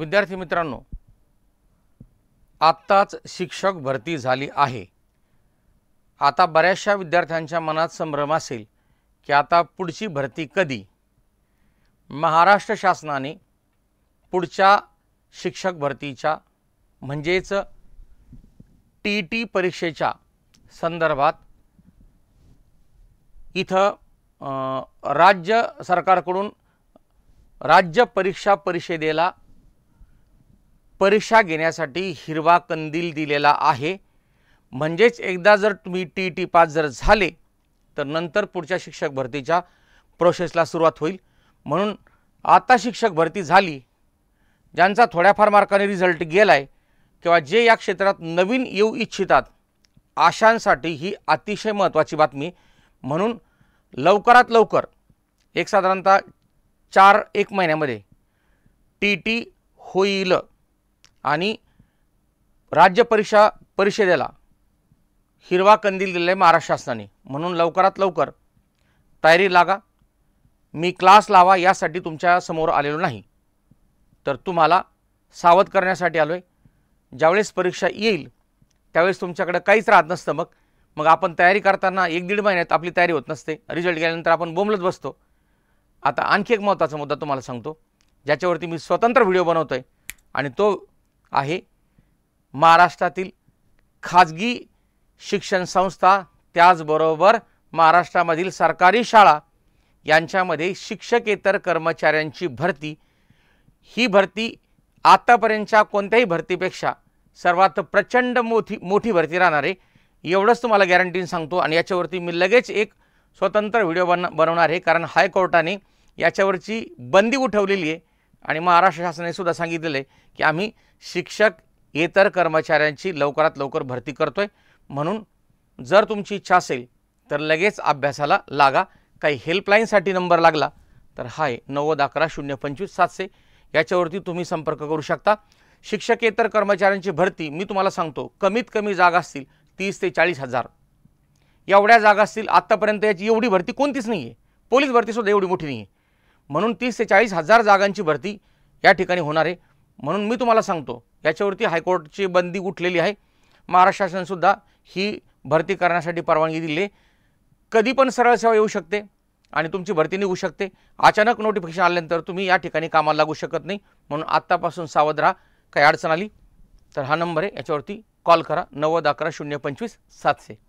विद्यार्थी मित्रांनो आत्ताच शिक्षक भरती झाली आहे आता बऱ्याचशा विद्यार्थ्यांच्या मनात संभ्रम असेल की आता पुढची भरती कधी महाराष्ट्र शासनाने पुढच्या शिक्षक भरतीच्या म्हणजेच टी टी परीक्षेच्या संदर्भात इथं राज्य सरकारकडून राज्य परीक्षा परिषदेला परीक्षा घेण्यासाठी हिरवा कंदील दिलेला आहे म्हणजेच एकदा जर तुम्ही टी टी पास जर झाले तर नंतर पुढच्या शिक्षक भरतीच्या प्रोसेसला सुरुवात होईल म्हणून आता शिक्षक भरती झाली ज्यांचा थोड्याफार मार्काने रिझल्ट गेला आहे किंवा जे या क्षेत्रात नवीन येऊ इच्छितात आशांसाठी ही अतिशय महत्त्वाची बातमी म्हणून लवकरात लवकर एक साधारणतः चार एक महिन्यामध्ये टी टी होईल आणि राज्य परीक्षा परिषदेला हिरवा कंदील दिलेला आहे महाराष्ट्र शासनाने म्हणून लवकरात लवकर तयारी लागा मी क्लास लावा यासाठी तुमच्यासमोर आलेलो नाही तर तुम्हाला सावध करण्यासाठी आलो आहे ज्यावेळेस परीक्षा येईल त्यावेळेस तुमच्याकडे काहीच राहत नसतं मग मग आपण तयारी करताना एक दीड महिन्यात आपली तयारी होत नसते रिझल्ट गेल्यानंतर आपण बोंबलत बसतो आता आणखी एक महत्त्वाचा मुद्दा तुम्हाला सांगतो ज्याच्यावरती मी स्वतंत्र व्हिडिओ बनवतो आहे आणि तो आहे महाराष्ट्रातील खाजगी शिक्षण संस्था त्याचबरोबर महाराष्ट्रामधील सरकारी शाळा यांच्यामध्ये शिक्षकेतर कर्मचाऱ्यांची भरती ही भरती आतापर्यंतच्या कोणत्याही भरतीपेक्षा सर्वात प्रचंड मोठी मोठी भरती राहणार आहे एवढंच तुम्हाला गॅरंटीन सांगतो आणि याच्यावरती मी लगेच एक स्वतंत्र व्हिडिओ बन बनवणार आहे कारण हायकोर्टाने याच्यावरची बंदी उठवलेली आहे आणि महाराष्ट्र शासनाने सुद्धा सांगितलेलं आहे की आम्ही शिक्षक इतर कर्मचाऱ्यांची लवकरात लवकर भरती करतोय म्हणून जर तुमची इच्छा असेल तर लगेच अभ्यासाला लागा काही हेल्पलाईनसाठी नंबर लागला तर हा आहे नव्वद अकरा शून्य पंचवीस सातशे याच्यावरती तुम्ही संपर्क करू शकता शिक्षकेतर कर्मचाऱ्यांची भरती मी तुम्हाला सांगतो कमीत कमी जागा असतील तीस ते चाळीस हजार एवढ्या जागा असतील आत्तापर्यंत याची एवढी भरती कोणतीच नाही आहे पोलीस भरतीसुद्धा एवढी मोठी नाही आहे म्हणून तीस ते चाळीस हजार जागांची भरती या ठिकाणी होणार आहे म्हणून मी तुम्हाला सांगतो याच्यावरती हायकोर्टची बंदी उठलेली आहे महाराष्ट्र शासनसुद्धा ही भरती करण्यासाठी परवानगी दिली आहे कधी पण सरळ सेवा येऊ शकते आणि तुमची भरती निघू शकते अचानक नोटिफिकेशन आल्यानंतर तुम्ही या ठिकाणी कामाला लागू शकत नाही म्हणून आत्तापासून सावध राहा काही अडचण आली तर हा नंबर आहे याच्यावरती कॉल करा नव्वद अकरा शून्य पंचवीस सातशे